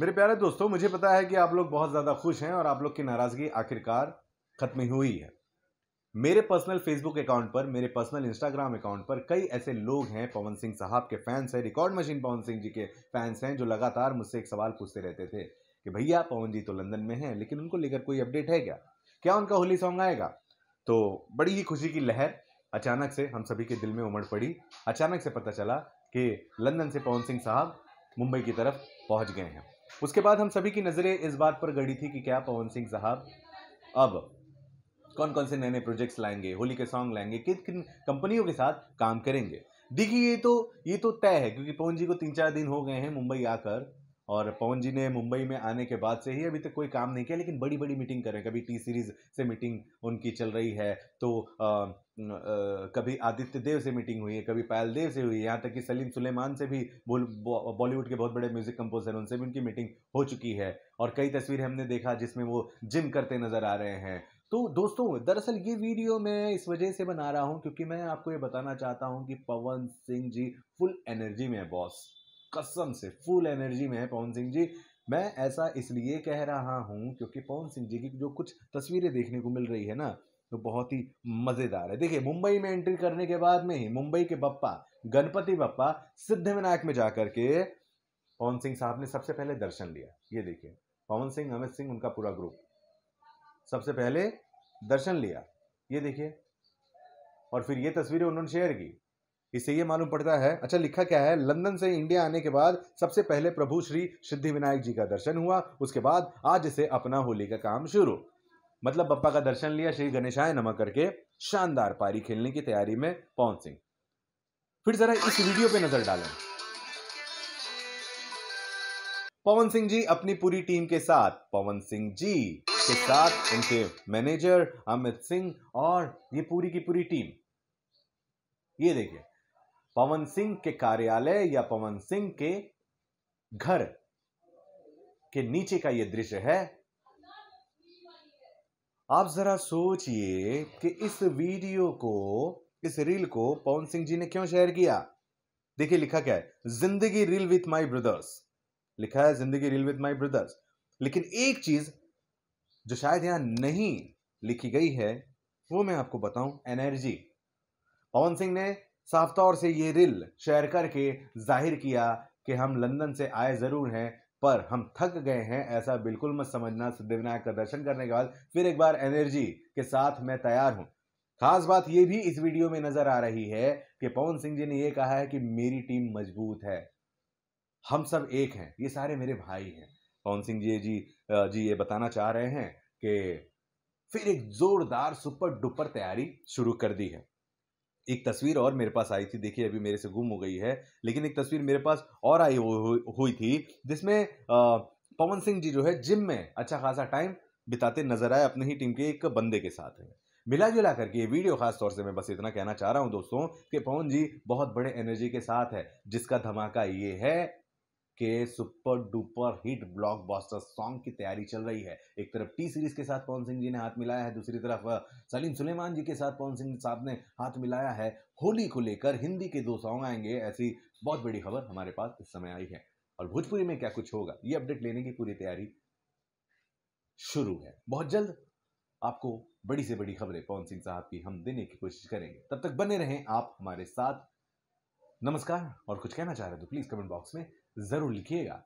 मेरे प्यारे दोस्तों मुझे पता है कि आप लोग बहुत ज़्यादा खुश हैं और आप लोग की नाराज़गी आखिरकार खत्म हुई है मेरे पर्सनल फेसबुक अकाउंट पर मेरे पर्सनल इंस्टाग्राम अकाउंट पर कई ऐसे लोग हैं पवन सिंह साहब के फैंस हैं रिकॉर्ड मशीन पवन सिंह जी के फैंस हैं जो लगातार मुझसे एक सवाल पूछते रहते थे कि भैया पवन जी तो लंदन में हैं लेकिन उनको लेकर कोई अपडेट है क्या क्या उनका होली सॉन्ग आएगा तो बड़ी ही खुशी की लहर अचानक से हम सभी के दिल में उमड़ पड़ी अचानक से पता चला कि लंदन से पवन सिंह साहब मुंबई की तरफ पहुंच गए हैं उसके बाद हम सभी की नज़रें इस बात पर गड़ी थी कि क्या पवन सिंह साहब अब कौन कौन से नए नए प्रोजेक्ट्स लाएंगे होली के सॉन्ग लाएंगे किन किन कंपनियों के साथ काम करेंगे देखिए ये तो ये तो तय है क्योंकि पवन जी को तीन चार दिन हो गए हैं मुंबई आकर और पवन जी ने मुंबई में आने के बाद से ही अभी तक कोई काम नहीं किया लेकिन बड़ी बड़ी मीटिंग करें कभी टी सीरीज से मीटिंग उनकी चल रही है तो आ, आ, कभी आदित्य देव से मीटिंग हुई है कभी पायल देव से हुई है यहाँ तक कि सलीम सुलेमान से भी बॉलीवुड के बहुत बड़े म्यूजिक कंपोजर उनसे भी उनकी मीटिंग हो चुकी है और कई तस्वीरें हमने देखा जिसमें वो जिम करते नजर आ रहे हैं तो दोस्तों दरअसल ये वीडियो मैं इस वजह से बना रहा हूँ क्योंकि मैं आपको ये बताना चाहता हूँ कि पवन सिंह जी फुल एनर्जी में है बॉस कसम से फुल एनर्जी में है पवन सिंह जी मैं ऐसा इसलिए कह रहा हूँ क्योंकि पवन सिंह जी की जो कुछ तस्वीरें देखने को मिल रही है ना तो बहुत ही मज़ेदार है देखिए मुंबई में एंट्री करने के बाद में ही मुंबई के बप्पा गणपति बप्पा सिद्ध विनायक में जा कर के पवन सिंह साहब ने सबसे पहले दर्शन लिया ये देखिए पवन सिंह अमित सिंह उनका पूरा ग्रुप सबसे पहले दर्शन लिया ये देखिए और फिर ये तस्वीरें उन्होंने शेयर की इससे ये मालूम पड़ता है अच्छा लिखा क्या है लंदन से इंडिया आने के बाद सबसे पहले प्रभु श्री सिद्धि विनायक जी का दर्शन हुआ उसके बाद आज से अपना होली का काम शुरू मतलब बप्पा का दर्शन लिया श्री गणेशाय नमक करके शानदार पारी खेलने की तैयारी में पवन सिंह फिर जरा इस वीडियो पे नजर डालें पवन सिंह जी अपनी पूरी टीम के साथ पवन सिंह जी के साथ उनके मैनेजर अमित सिंह और ये पूरी की पूरी टीम ये देखिए पवन सिंह के कार्यालय या पवन सिंह के घर के नीचे का यह दृश्य है आप जरा सोचिए कि इस वीडियो को इस रील को पवन सिंह जी ने क्यों शेयर किया देखिए लिखा क्या है जिंदगी रील विथ माई ब्रदर्स लिखा है जिंदगी रील विथ माई ब्रदर्स लेकिन एक चीज जो शायद यहां नहीं लिखी गई है वो मैं आपको बताऊं एनर्जी पवन सिंह ने साफ तौर से ये रिल शेयर करके जाहिर किया कि हम लंदन से आए ज़रूर हैं पर हम थक गए हैं ऐसा बिल्कुल मत समझना सिद्धिविनायक का दर्शन करने के बाद फिर एक बार एनर्जी के साथ मैं तैयार हूँ खास बात यह भी इस वीडियो में नजर आ रही है कि पवन सिंह जी ने यह कहा है कि मेरी टीम मजबूत है हम सब एक हैं ये सारे मेरे भाई हैं पवन सिंह जी जी जी ये बताना चाह रहे हैं कि फिर एक जोरदार सुपर डुपर तैयारी शुरू कर दी है एक तस्वीर और मेरे पास आई थी देखिए अभी मेरे से गुम हो गई है लेकिन एक तस्वीर मेरे पास और आई हुई हुई थी जिसमें पवन सिंह जी जो है जिम में अच्छा खासा टाइम बिताते नजर आए अपने ही टीम के एक बंदे के साथ है मिला जुला करके ये वीडियो खास तौर से मैं बस इतना कहना चाह रहा हूँ दोस्तों कि पवन जी बहुत बड़े एनर्जी के साथ है जिसका धमाका ये है के super duper hit blockbuster song की तैयारी चल रही है एक तरफ टी सीरीज के साथ पवन सिंह जी ने हाथ मिलाया है दूसरी तरफ सलीम सुलेमान जी के साथ पवन सिंह साहब ने हाथ मिलाया है होली को लेकर हिंदी के दो सॉन्ग आएंगे ऐसी बहुत बड़ी खबर हमारे पास इस समय आई है और भोजपुरी में क्या कुछ होगा ये अपडेट लेने की पूरी तैयारी शुरू है बहुत जल्द आपको बड़ी से बड़ी खबरें पवन सिंह साहब की हम देने की कोशिश करेंगे तब तक बने रहें आप हमारे साथ नमस्कार और कुछ कहना चाह रहे हो तो प्लीज कमेंट बॉक्स में ज़रूर लिखिएगा